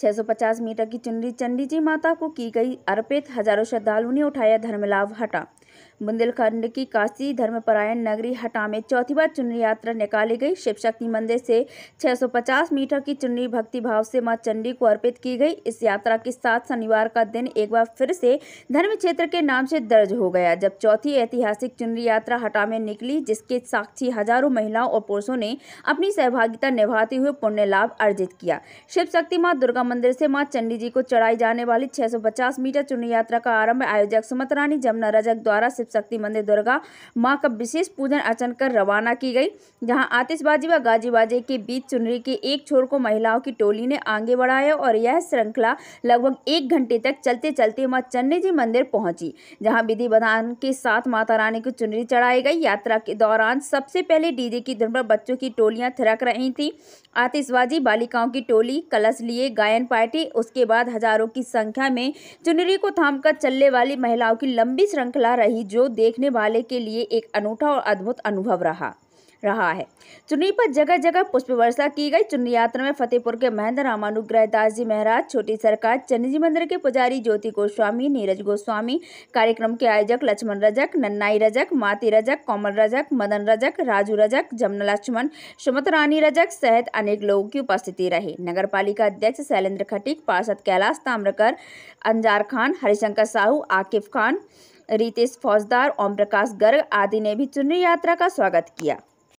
650 metre की चुनरी चंडी जी माता को की गई अर्पित हजारों श्रद्धालुओं ने उठाया धर्मलाभ हटा बुंदेलखंड की काशी धर्मपरायण नगरी हटा में चौथी बार चुनरी यात्रा निकाली गई शिव शक्ति मंदिर से 650 मीटर की चुनरी भक्ति भाव से मां चंडी को अर्पित की गई इस यात्रा के साथ शनिवार का दिन एक बार फिर से धर्म क्षेत्र के नाम से दर्ज हो गया जब चौथी ऐतिहासिक चुनरी यात्रा हटा में निकली जिसके साक्षी हजारों महिलाओं और पुरुषों ने अपनी सहभागिता निभाते हुए पुण्य लाभ अर्जित किया शिव शक्ति माँ दुर्गा मंदिर से माँ चंडी जी को चढ़ाई जाने वाली छह मीटर चुनरी यात्रा का आरंभ आयोजक सुमत रानी जमुना रजक द्वारा शिव शक्ति मंदिर दुर्गा माँ का विशेष पूजन अर्चन कर रवाना की गई जहाँ आतिशबाजी व गाजीबाजी के बीच चुनरी के एक छोर को महिलाओं की टोली ने आगे बढ़ाया और यह श्रृंखला लगभग एक घंटे तक चलते चलते माँ चन्नी जी मंदिर पहुंची जहाँ विधि विधान के साथ माता रानी को चुनरी चढ़ाई गई यात्रा के दौरान सबसे पहले डीजे की धुन पर बच्चों की टोलियां थिरक रही थी आतिशबाजी बालिकाओं की टोली कलश लिए गायन पार्टी उसके बाद हजारों की संख्या में चुनरी को थामकर चलने वाली महिलाओं की लंबी श्रृंखला रही जो जो देखने वाले के लिए एक अनूठा और अद्भुत अनुभव रहा रहा है चुन्नी पर जगह जगह पुष्प वर्षा की गई चुन्नी यात्रा में फतेहपुर के महेंद्र रामानुग्रह दास जी महाराज छोटी सरकार चन्नीजी मंदिर के पुजारी ज्योति गोस्वामी नीरज गोस्वामी कार्यक्रम के आयोजक लक्ष्मण रजक नन्नाई रजक माती रजक कोमल रजक मदन रजक राजू रजक जमना लक्ष्मण सुमत रानी रजक सहित अनेक लोगों की उपस्थिति रही नगर अध्यक्ष शैलेन्द्र खटीक पार्षद कैलाश ताम्रकर अंजार खान हरिशंकर साहू आकिफ खान रितेश फौजदार ओम प्रकाश गर्ग आदि ने भी चुनरी यात्रा का स्वागत किया